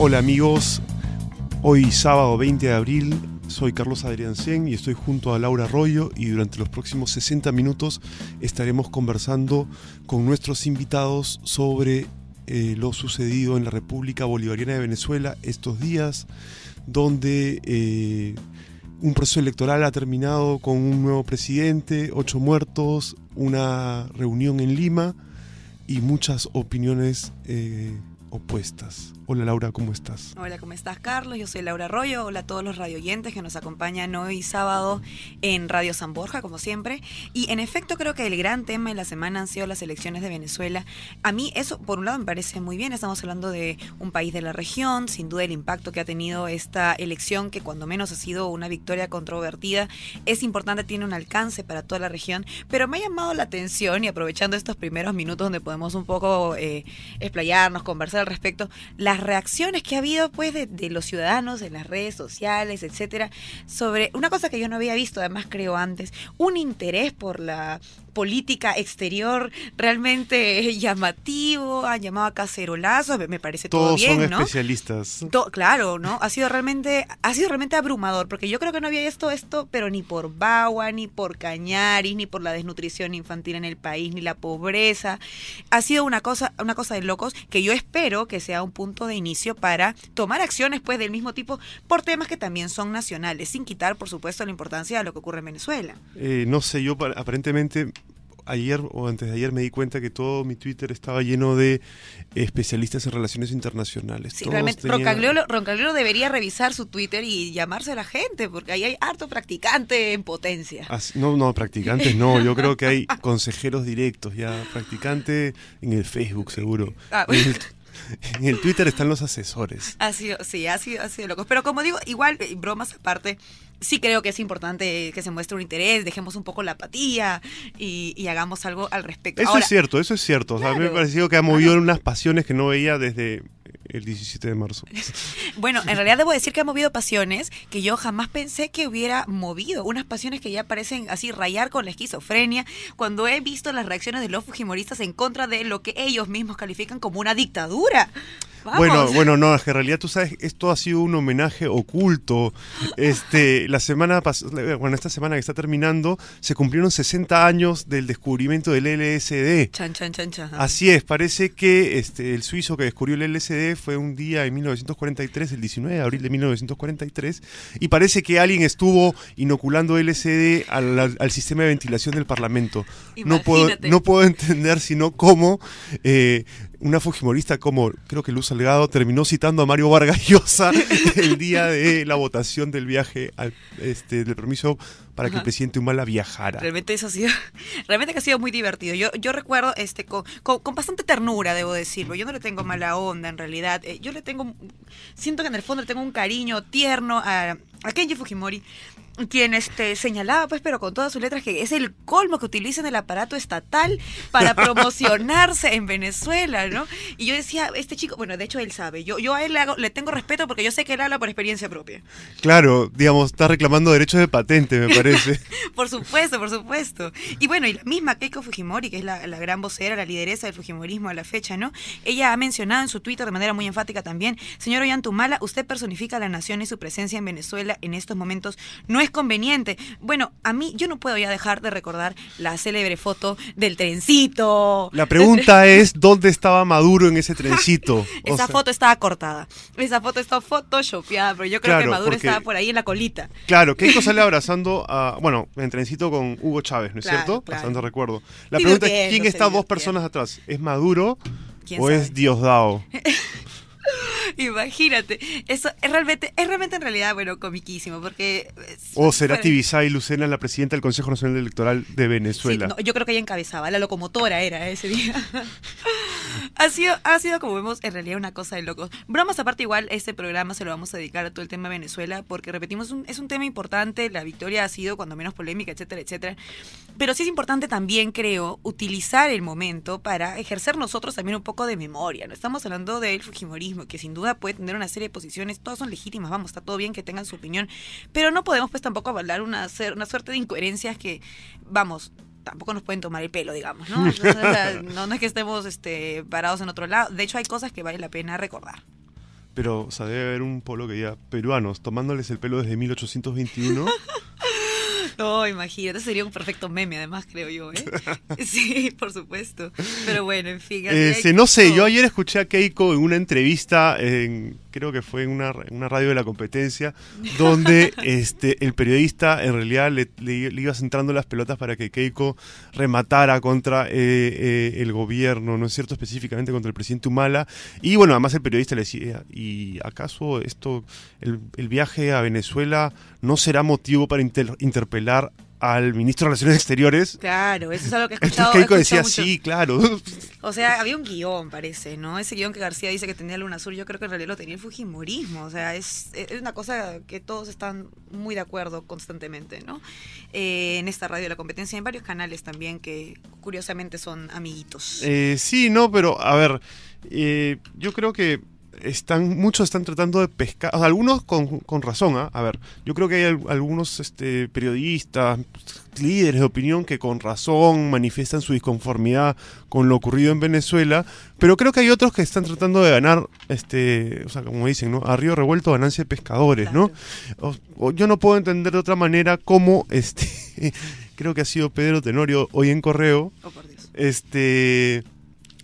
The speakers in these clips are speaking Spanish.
Hola amigos, hoy sábado 20 de abril soy Carlos Adrián Cien y estoy junto a Laura Arroyo y durante los próximos 60 minutos estaremos conversando con nuestros invitados sobre eh, lo sucedido en la República Bolivariana de Venezuela estos días, donde eh, un proceso electoral ha terminado con un nuevo presidente, ocho muertos, una reunión en Lima y muchas opiniones. Eh, opuestas. Hola Laura, ¿cómo estás? Hola, ¿cómo estás Carlos? Yo soy Laura Arroyo. Hola a todos los radioyentes que nos acompañan hoy sábado en Radio San Borja, como siempre. Y en efecto creo que el gran tema de la semana han sido las elecciones de Venezuela. A mí eso, por un lado, me parece muy bien. Estamos hablando de un país de la región, sin duda el impacto que ha tenido esta elección, que cuando menos ha sido una victoria controvertida, es importante, tiene un alcance para toda la región. Pero me ha llamado la atención y aprovechando estos primeros minutos donde podemos un poco eh, explayarnos, conversar, al respecto, las reacciones que ha habido pues de, de los ciudadanos en las redes sociales, etcétera, sobre una cosa que yo no había visto, además creo antes, un interés por la política exterior realmente llamativo, han llamado a cacerolazos, me parece Todos todo bien, son especialistas. claro, ¿no? Ha sido realmente ha sido realmente abrumador, porque yo creo que no había esto esto, pero ni por Bagua, ni por Cañaris, ni por la desnutrición infantil en el país, ni la pobreza. Ha sido una cosa una cosa de locos que yo espero que sea un punto de inicio para tomar acciones pues del mismo tipo por temas que también son nacionales, sin quitar por supuesto la importancia de lo que ocurre en Venezuela. Eh, no sé, yo aparentemente ayer o antes de ayer me di cuenta que todo mi Twitter estaba lleno de especialistas en relaciones internacionales. Sí, realmente debería revisar su Twitter y llamarse a la gente, porque ahí hay harto practicante en potencia. no, no, practicantes no, yo creo que hay consejeros directos ya, practicante en el Facebook seguro. Ah, en el Twitter están los asesores. Ha sido, sí, ha sido, ha sido locos. Pero como digo, igual, eh, bromas aparte, sí creo que es importante que se muestre un interés, dejemos un poco la apatía y, hagamos algo al respecto. Eso es cierto, eso es cierto. a mí me ha parecido que ha movido unas pasiones que no veía desde el 17 de marzo. bueno, en realidad debo decir que ha movido pasiones que yo jamás pensé que hubiera movido. Unas pasiones que ya parecen así rayar con la esquizofrenia. Cuando he visto las reacciones de los fujimoristas en contra de lo que ellos mismos califican como una dictadura. Bueno, bueno, no, que en realidad tú sabes, esto ha sido un homenaje oculto. Este, la semana pasada, bueno, esta semana que está terminando, se cumplieron 60 años del descubrimiento del LSD. Chan, chan, chan, chan. Así es, parece que este, el suizo que descubrió el LSD fue un día en 1943, el 19 de abril de 1943, y parece que alguien estuvo inoculando LSD al, sistema de ventilación del Parlamento. No puedo, no puedo entender sino cómo eh, una fujimorista como creo que Luz Salgado terminó citando a Mario Vargas Llosa el día de la votación del viaje este, del permiso para que el presidente Humala viajara. Realmente eso ha sido, realmente ha sido muy divertido. Yo, yo recuerdo este con, bastante ternura, debo decirlo. Yo no le tengo mala onda en realidad. Eh, yo le tengo, siento que en el fondo le tengo un cariño tierno a Kenji Fujimori quien este, señalaba, pues, pero con todas sus letras, que es el colmo que utilizan el aparato estatal para promocionarse en Venezuela, ¿no? Y yo decía, este chico, bueno, de hecho él sabe, yo, yo a él le, tengo respeto porque yo sé que él habla por experiencia propia. Claro, digamos, está reclamando derechos de patente, me parece. por supuesto, por supuesto. Y bueno, y la misma Keiko Fujimori, que es la, gran vocera, la lideresa del Fujimorismo a la fecha, ¿no? Ella ha mencionado en su Twitter de manera muy enfática también, señor Ollantumala, usted personifica a la nación y su presencia en Venezuela en estos momentos no conveniente. Bueno, a mí yo no puedo ya dejar de recordar la célebre foto del trencito. La pregunta es, ¿dónde estaba Maduro en ese trencito? Esa foto estaba cortada. Esa foto está photoshopeada, pero yo creo que Maduro estaba por ahí en la colita. Claro, que sale abrazando a, bueno, en trencito con Hugo Chávez, ¿no es cierto? recuerdo. La pregunta es, ¿quién está dos personas atrás? ¿Es Maduro? o es Diosdado? Imagínate. Eso es realmente, es realmente en realidad, bueno, comiquísimo, porque... O será bueno. Tibisay Lucena la presidenta del Consejo Nacional Electoral de Venezuela. yo creo que ella encabezaba, la locomotora era ese día. ha, sido, ha sido, como vemos, en realidad una cosa de locos. Bromas aparte, igual este programa se lo vamos a dedicar a todo el tema de Venezuela, porque repetimos, es un tema importante, la victoria ha sido cuando menos polémica, etcétera, etcétera. Pero sí es importante también, creo, utilizar el momento para ejercer nosotros también un poco de memoria. No estamos hablando del Fujimorismo, que sin duda puede tener una serie de posiciones, todas son legítimas, vamos, está todo bien que tengan su opinión, pero no podemos pues tampoco avalar una, una suerte de incoherencias que, vamos, tampoco nos pueden tomar el pelo, digamos, ¿no? no, es que estemos este, parados en otro lado. De hecho, hay cosas que vale la pena recordar. Pero, o sea, debe haber un polo que diga peruanos tomándoles el pelo desde 1821 No, imagínate, sería un perfecto meme además, creo yo, ¿eh? Sí, por supuesto. Pero bueno, en fin. Este, no sé, yo ayer escuché a Keiko en una entrevista en creo que fue en una, radio de la competencia, donde este, el periodista en realidad le, iba centrando las pelotas para que Keiko rematara contra eh, eh, el gobierno, ¿no es cierto? Específicamente contra el presidente Humala. Y bueno, además el periodista le decía, ¿y acaso esto, el, viaje a Venezuela no será motivo para inter, interpelar al ministro de Relaciones Exteriores. Claro, eso es algo que he escuchado. decía, sí, claro. O sea, había un guión, parece, ¿no? Ese guión que García dice que tenía Luna Sur, yo creo que en realidad lo tenía el Fujimorismo. O sea, es, una cosa que todos están muy de acuerdo constantemente, ¿no? Eh, en esta radio de la competencia, en varios canales también que curiosamente son amiguitos. Eh, sí, no, pero a ver, eh, yo creo que están, muchos están tratando de pescar, algunos con, razón, ¿ah? a ver, yo creo que hay algunos este, periodistas, líderes de opinión que con razón manifiestan su disconformidad con lo ocurrido en Venezuela, pero creo que hay otros que están tratando de ganar, este, o sea, como dicen, ¿no? A río revuelto ganancia de pescadores, ¿no? yo no puedo entender de otra manera cómo, este, creo que ha sido Pedro Tenorio hoy en Correo, oh, este,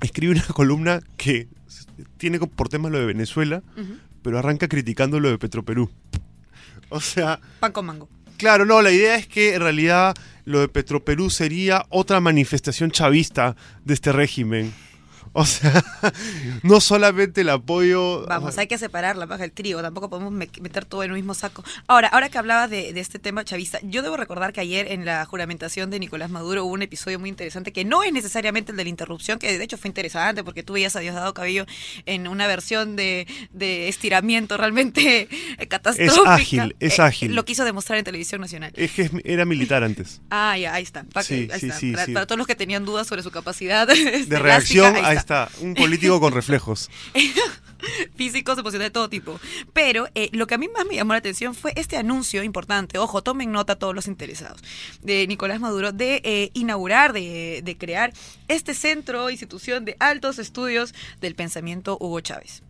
escribe una columna que tiene por tema lo de Venezuela, pero arranca criticando lo de Petroperú. O sea. Pan mango. Claro, no, la idea es que en realidad lo de Petroperú sería otra manifestación chavista de este régimen. O sea, no solamente el apoyo. Vamos, hay que separar la paja del trigo, tampoco podemos meter todo en el mismo saco. Ahora, ahora que hablabas de, este tema chavista, yo debo recordar que ayer en la juramentación de Nicolás Maduro hubo un episodio muy interesante que no es necesariamente el de la interrupción, que de hecho fue interesante porque tú veías a Diosdado Cabello en una versión de, estiramiento realmente catastrófica. Es ágil, es eh, eh, ágil. lo quiso demostrar en televisión nacional. Es que era militar antes. Ah, ya, ahí está. ahí está. para, todos los que tenían dudas sobre su capacidad de, reacción, está, un político con reflejos. Físicos, emocionales de todo tipo. Pero eh, lo que a mí más me llamó la atención fue este anuncio importante. Ojo, tomen nota todos los interesados. De Nicolás Maduro de eh, inaugurar, de, crear este centro, institución de altos estudios del pensamiento Hugo Chávez.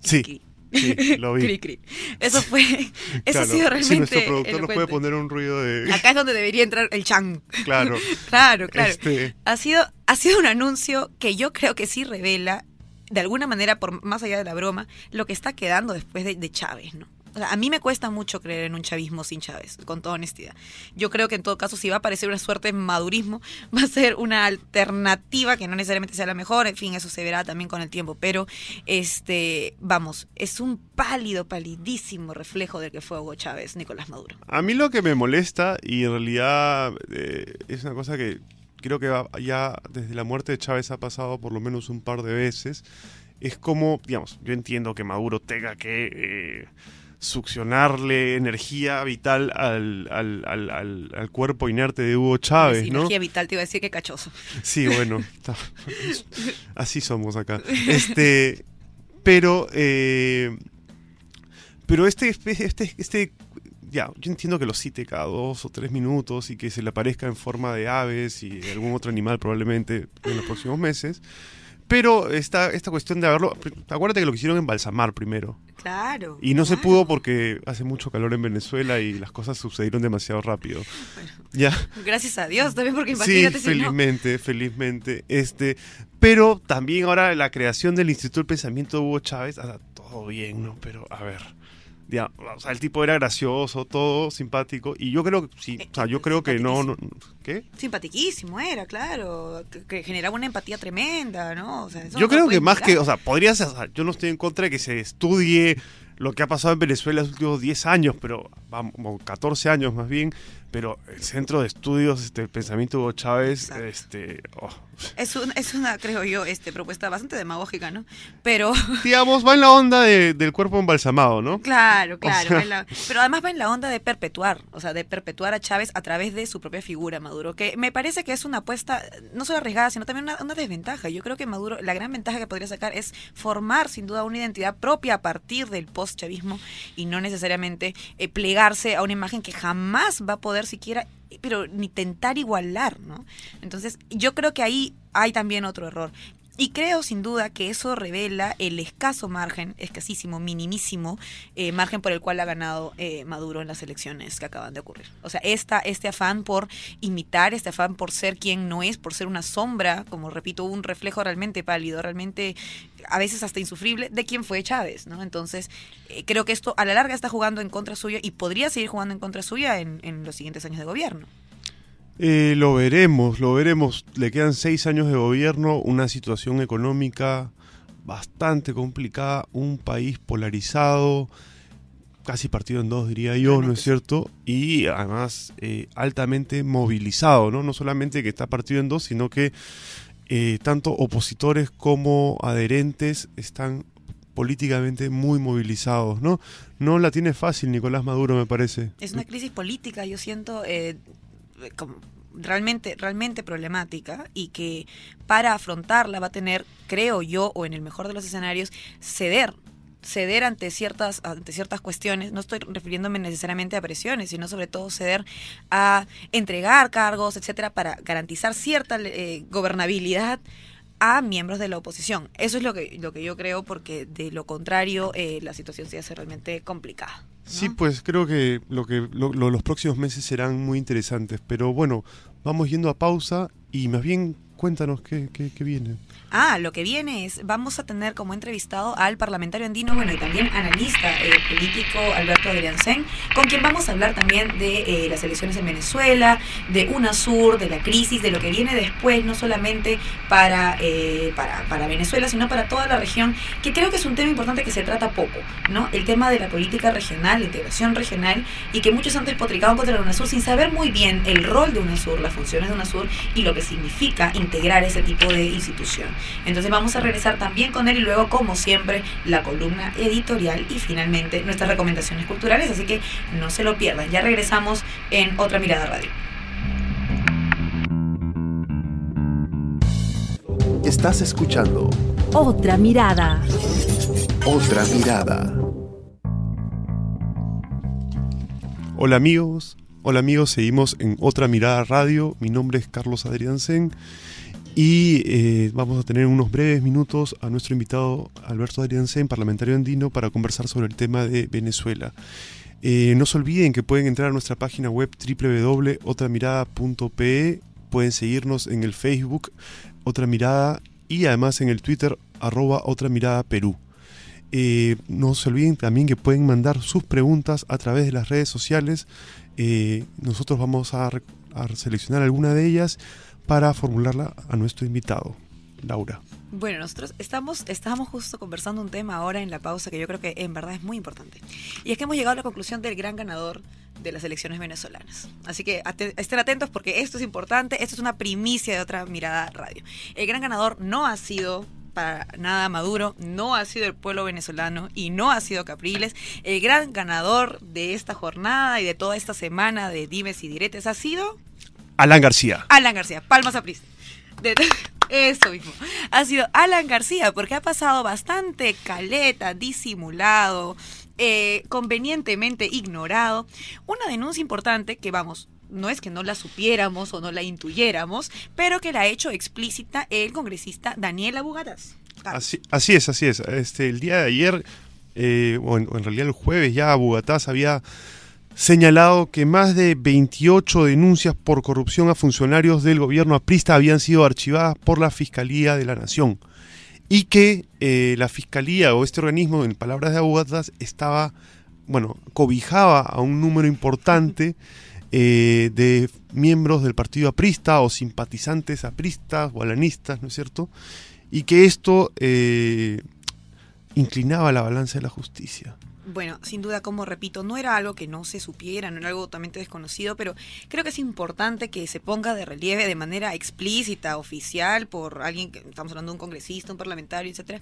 Sí. Sí, lo vi. cri, cri. Eso fue. Eso ha sido realmente. Si nuestro productor puede poner un ruido de. Acá es donde debería entrar el chan. Claro. claro, claro. Este ha, sido, ha sido un anuncio que yo creo que sí revela, de alguna manera, por más allá de la broma, lo que está quedando después de, de Chávez, ¿no? a mí me cuesta mucho creer en un chavismo sin Chávez, con toda honestidad. Yo creo que en todo caso, si va a aparecer una suerte de madurismo, va a ser una alternativa que no necesariamente sea la mejor. En fin, eso se verá también con el tiempo. Pero, este, vamos, es un pálido, palidísimo reflejo del que fue Hugo Chávez, Nicolás Maduro. A mí lo que me molesta, y en realidad eh, es una cosa que creo que ya desde la muerte de Chávez ha pasado por lo menos un par de veces, es como, digamos, yo entiendo que Maduro tenga que... Eh, succionarle energía vital al, cuerpo inerte de Hugo Chávez, ¿no? Energía vital, te iba a decir que cachoso. Sí, bueno, así somos acá. Este, pero, eh, pero este, este, este, ya, yo entiendo que lo cite cada dos o tres minutos y que se le aparezca en forma de aves y algún otro animal probablemente en los próximos meses. Pero esta, esta cuestión de haberlo. Acuérdate que lo quisieron embalsamar primero. Claro. Y no se pudo porque hace mucho calor en Venezuela y las cosas sucedieron demasiado rápido. ya. Gracias a Dios también, porque imagínate Felizmente, felizmente. Este, pero también ahora la creación del Instituto del Pensamiento de Hugo Chávez. Ahora, todo bien, ¿no? Pero a ver o sea, el tipo era gracioso, todo simpático. Y yo creo que sí, eh, o sea, yo creo que no, ¿Qué? Simpatiquísimo era, claro. Que, generaba una empatía tremenda, ¿no? yo creo que más que, o sea, podría yo no estoy en contra de que se estudie lo que ha pasado en Venezuela en los últimos 10 años, pero vamos, 14 años más bien, pero el Centro de Estudios este, el Pensamiento Hugo Chávez, este, oh. es, una, creo yo, este, propuesta bastante demagógica, ¿no? Pero... Digamos, va en la onda del cuerpo embalsamado, ¿no? Claro, claro. pero además va en la onda de perpetuar, o sea, de perpetuar a Chávez a través de su propia figura, Maduro, que me parece que es una apuesta no solo arriesgada, sino también una, una desventaja. Yo creo que Maduro, la gran ventaja que podría sacar es formar, sin duda, una identidad propia a partir del post-chavismo y no necesariamente eh, plegarse a una imagen que jamás va a poder siquiera, pero ni tentar igualar, ¿no? Entonces, yo creo que ahí hay también otro error, y creo sin duda que eso revela el escaso margen, escasísimo, minimísimo, eh, margen por el cual ha ganado eh, Maduro en las elecciones que acaban de ocurrir. O sea, esta, este afán por imitar, este afán por ser quien no es, por ser una sombra, como repito, un reflejo realmente pálido, realmente a veces hasta insufrible, de quien fue Chávez, ¿no? Entonces, eh, creo que esto a la larga está jugando en contra suya y podría seguir jugando en contra suya en, en los siguientes años de gobierno. Eh, lo veremos, lo veremos. Le quedan seis años de gobierno, una situación económica bastante complicada, un país polarizado, casi partido en dos, diría yo, ¿no es cierto? Y además eh, altamente movilizado, ¿no? No solamente que está partido en dos, sino que eh, tanto opositores como adherentes están políticamente muy movilizados, ¿no? No la tiene fácil Nicolás Maduro, me parece. Es una crisis política, yo siento, realmente, realmente problemática y que para afrontarla va a tener, creo yo, o en el mejor de los escenarios, ceder ceder ante ciertas, ante ciertas cuestiones, no estoy refiriéndome necesariamente a presiones, sino sobre todo ceder a entregar cargos, etcétera, para garantizar cierta eh, gobernabilidad a miembros de la oposición. Eso es lo que, lo que yo creo, porque de lo contrario eh, la situación se hace realmente complicada. Sí, pues creo que, lo que los próximos meses serán muy interesantes, pero bueno, vamos yendo a pausa y más bien cuéntanos qué, viene. Ah, lo que viene es, vamos a tener como entrevistado al parlamentario andino, bueno, y también analista eh, político Alberto Adriansen, con quien vamos a hablar también de eh, las elecciones en Venezuela, de UNASUR, de la crisis, de lo que viene después, no solamente eh, para, para, Venezuela, sino para toda la región, que creo que es un tema importante que se trata poco, ¿no? El tema de la política regional, la integración regional, y que muchos han despotricado contra UNASUR sin saber muy bien el rol de UNASUR, las funciones de UNASUR y lo que significa integrar ese tipo de institución. Entonces vamos a regresar también con él y luego, como siempre, la columna editorial y finalmente nuestras recomendaciones culturales. Así que no se lo pierdan. Ya regresamos en Otra Mirada Radio. Estás escuchando Otra Mirada. Otra Mirada. Hola amigos. Hola amigos, seguimos en otra mirada radio. Mi nombre es Carlos Adrián Zen y eh, vamos a tener unos breves minutos a nuestro invitado Alberto Adrián parlamentario andino, para conversar sobre el tema de Venezuela. Eh, no se olviden que pueden entrar a nuestra página web www.otramirada.pe, pueden seguirnos en el Facebook Otra Mirada y además en el Twitter arroba Otra Mirada Perú. Eh, no se olviden también que pueden mandar sus preguntas a través de las redes sociales eh, nosotros vamos a, seleccionar alguna de ellas para formularla a nuestro invitado. Laura. Bueno, nosotros estamos, estamos justo conversando un tema ahora en la pausa que yo creo que en verdad es muy importante. Y es que hemos llegado a la conclusión del gran ganador de las elecciones venezolanas. Así que estén atentos porque esto es importante, esto es una primicia de otra mirada radio. El gran ganador no ha sido para nada Maduro, no ha sido el pueblo venezolano y no ha sido Capriles. El gran ganador de esta jornada y de toda esta semana de dimes y diretes ha sido... Alan García. Alan García, palmas a Pris Eso mismo. Ha sido Alan García, porque ha pasado bastante caleta, disimulado, eh, convenientemente ignorado. Una denuncia importante que, vamos, no es que no la supiéramos o no la intuyéramos, pero que la ha hecho explícita el congresista Daniel Abugadas. Así, así, es, así es. Este, el día de ayer, eh, o, en, realidad el jueves ya, Abugataz había señalado que más de 28 denuncias por corrupción a funcionarios del gobierno aprista habían sido archivadas por la Fiscalía de la Nación y que eh, la Fiscalía o este organismo, en palabras de Abugataz, estaba, bueno, cobijaba a un número importante. Eh, de miembros del partido aprista o simpatizantes apristas o alanistas, ¿no es cierto? Y que esto eh, inclinaba la balanza de la justicia. Bueno, sin duda, como repito, no era algo que no se supiera, no era algo totalmente desconocido, pero creo que es importante que se ponga de relieve de manera explícita, oficial, por alguien que estamos hablando de un congresista, un parlamentario, etcétera,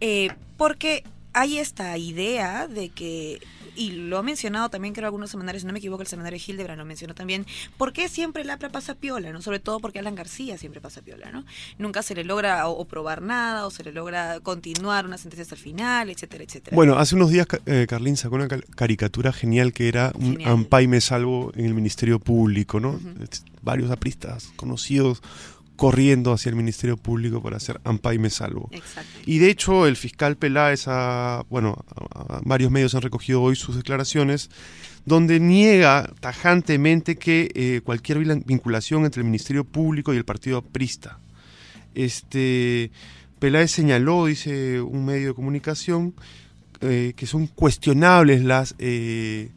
eh, porque hay esta idea de que, y lo ha mencionado también, creo, algunos semanarios, si no me equivoco, el semanario Hildebrand lo mencionó también, ¿por qué siempre APRA pasa piola? ¿no? Sobre todo porque Alan García siempre pasa piola, ¿no? Nunca se le logra o, probar nada, o se le logra continuar una sentencia hasta el final, etcétera, etcétera. Bueno, hace unos días eh, Carlín sacó una caricatura genial que era un genial. ampay me salvo en el Ministerio Público, ¿no? Varios apristas conocidos corriendo hacia el Ministerio Público para hacer AMPA y me salvo. Y de hecho, el fiscal Peláez, bueno, varios medios han recogido hoy sus declaraciones, donde niega tajantemente que eh, cualquier vinculación entre el Ministerio Público y el partido aprista. Este, Peláez señaló, dice un medio de comunicación, eh, que son cuestionables las eh,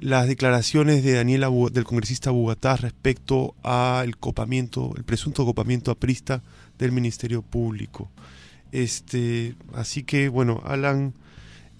las declaraciones de Daniela, del congresista Bugatá respecto al copamiento, el presunto copamiento aprista del Ministerio Público. Este, así que, bueno, Alan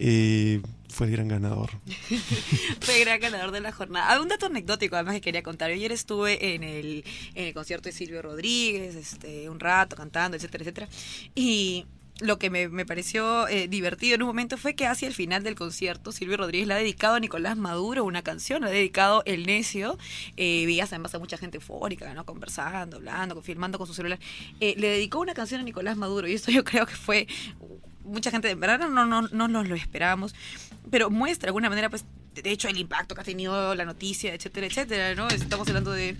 eh, fue el gran ganador. fue el gran ganador de la jornada. Ah, un dato anecdótico además que quería contar. ayer estuve en el, en el concierto de Silvio Rodríguez, este, un rato cantando, etcétera, etcétera. Y lo que me, pareció eh, divertido en un momento fue que hacia el final del concierto Silvio Rodríguez le ha dedicado a Nicolás Maduro una canción, le ha dedicado El Necio, eh, además a mucha gente eufórica, ¿no? conversando, hablando, filmando con su celular, eh, le dedicó una canción a Nicolás Maduro y esto yo creo que fue, uh, mucha gente, de verdad no, no, no nos lo esperábamos, pero muestra de alguna manera pues de hecho el impacto que ha tenido la noticia, etcétera, etcétera, ¿no? Estamos hablando de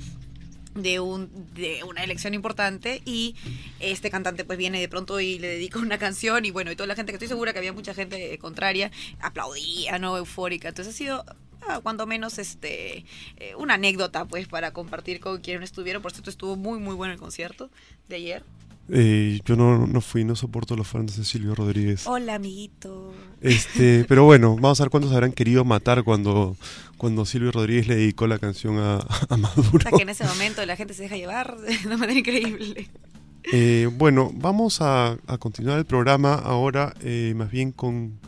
de, un, de una elección importante y este cantante pues viene de pronto y le dedica una canción y bueno, y toda la gente que estoy segura que había mucha gente eh, contraria aplaudía, ¿no? Eufórica. Entonces ha sido ah, cuando menos este eh, una anécdota pues para compartir con quienes estuvieron. Por cierto, estuvo muy muy bueno el concierto de ayer. Eh, yo no, fui, no soporto los fans de Silvio Rodríguez. Hola, amiguito. Este, pero bueno, vamos a ver cuántos habrán querido matar cuando, cuando Silvio Rodríguez le dedicó la canción a, Maduro. Hasta que en ese momento la gente se deja llevar de una manera increíble. Eh, bueno, vamos a, continuar el programa ahora eh, más bien con,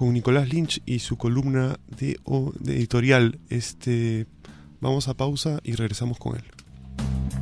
Nicolás Lynch y su columna de, de editorial. Este, vamos a pausa y regresamos con él.